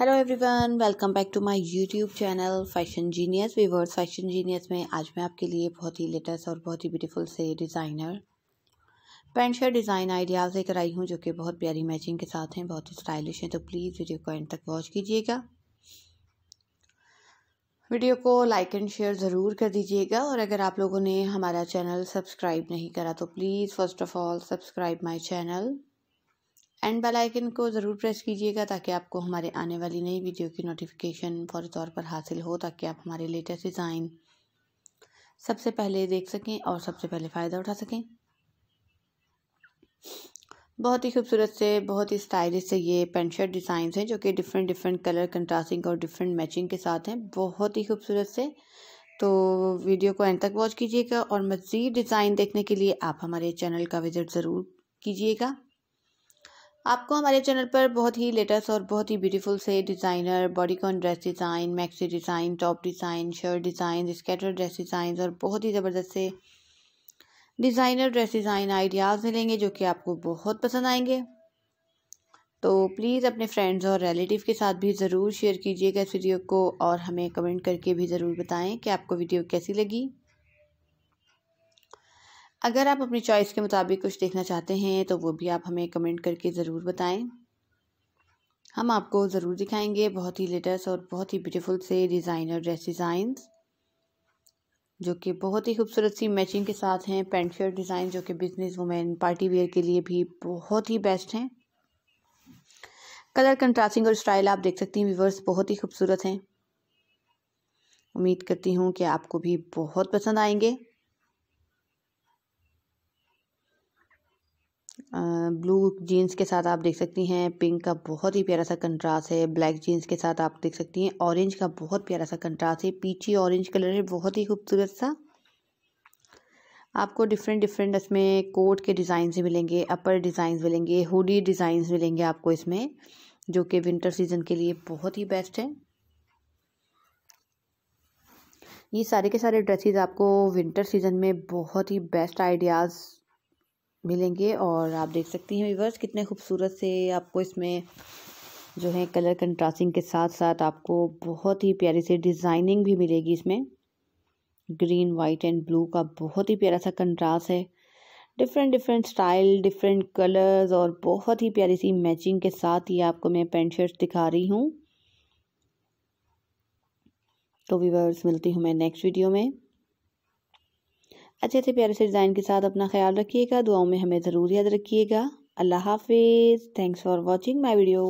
hello everyone welcome back to my YouTube channel fashion genius viewers fashion genius में आज मैं आपके लिए बहुत ही लेटेस्ट और बहुत ही ब्यूटीफुल से designer pant shirt design ideas लेकर आई हूँ जो कि बहुत प्यारी मैचिंग के साथ हैं बहुत ही स्टाइलिश हैं तो प्लीज़ वीडियो को एंड तक वॉच कीजिएगा वीडियो को लाइक एंड शेयर ज़रूर कर दीजिएगा और अगर आप लोगों ने हमारा चैनल सब्सक्राइब नहीं करा तो please first of all subscribe my channel and bell icon को ज़रूर प्रेस कीजिएगा ताकि आपको हमारे आने वाली नई वीडियो की नोटिफिकेशन फौरी तौर पर हासिल हो ताकि आप हमारे लेटेस्ट डिज़ाइन सबसे पहले देख सकें और सबसे पहले फ़ायदा उठा सकें बहुत ही खूबसूरत से बहुत ही स्टाइलिश से ये पेंट शर्ट डिज़ाइन हैं जो कि डिफरेंट डिफरेंट कलर कंट्रास्टिंग और डिफरेंट मैचिंग के साथ हैं बहुत ही खूबसूरत से तो वीडियो को एंड तक वॉच कीजिएगा और मज़ीद डिज़ाइन देखने के लिए आप हमारे चैनल का विज़िट ज़रूर कीजिएगा आपको हमारे चैनल पर बहुत ही लेटेस्ट और बहुत ही ब्यूटीफुल से designer bodycon dress design maxi design top design shirt design skater dress design और बहुत ही ज़बरदस्त से डिज़ाइनर ड्रेस डिज़ाइन आइडियाज़ मिलेंगे जो कि आपको बहुत पसंद आएंगे तो प्लीज़ अपने फ्रेंड्स और रिलेटिव के साथ भी ज़रूर शेयर कीजिएगा इस वीडियो को और हमें कमेंट करके भी ज़रूर बताएं कि आपको वीडियो कैसी लगी अगर आप अपनी चॉइस के मुताबिक कुछ देखना चाहते हैं तो वो भी आप हमें कमेंट करके ज़रूर बताएं हम आपको ज़रूर दिखाएंगे बहुत ही लेटेस्ट और बहुत ही ब्यूटीफुल से डिज़ाइनर ड्रेस डिज़ाइन जो कि बहुत ही खूबसूरत सी मैचिंग के साथ हैं पेंट शर्ट डिज़ाइन जो कि बिज़नेस वुमेन पार्टी वेयर के लिए भी बहुत ही बेस्ट हैं कलर कंट्रास्टिंग और स्टाइल आप देख सकती हैं व्यूवर्स बहुत ही खूबसूरत हैं उम्मीद करती हूँ कि आपको भी बहुत पसंद आएंगे ब्लू जीन्स के साथ आप देख सकती हैं पिंक का बहुत ही प्यारा सा कंट्रास्ट है ब्लैक जीन्स के साथ आप देख सकती हैं ऑरेंज का बहुत प्यारा सा कंट्रास्ट है पीछे ऑरेंज कलर है बहुत ही खूबसूरत सा आपको डिफरेंट डिफरेंट इसमें कोट के डिज़ाइंस मिलेंगे अपर डिज़ाइंस मिलेंगे हुडी डिज़ाइंस मिलेंगे आपको इसमें जो कि विंटर सीज़न के लिए बहुत ही बेस्ट है ये सारे के सारे ड्रेसेस आपको विंटर सीज़न में बहुत ही बेस्ट आइडियाज़ मिलेंगे और आप देख सकती हैं व्यूवर्स कितने खूबसूरत से आपको इसमें जो है कलर कंट्रास्टिंग के साथ साथ आपको बहुत ही प्यारी से डिज़ाइनिंग भी मिलेगी इसमें ग्रीन वाइट एंड ब्लू का बहुत ही प्यारा सा कंट्रास्ट है different different style different colours और बहुत ही प्यारी सी मैचिंग के साथ ही आपको मैं पेंट शर्ट दिखा रही हूँ तो वीवर्स मिलती हूँ मैं नेक्स्ट वीडियो में अच्छे से प्यारे से डिज़ाइन के साथ अपना ख्याल रखिएगा दुआओं में हमें ज़रूर याद रखिएगा अल्लाह हाफिज़ thanks for watching my video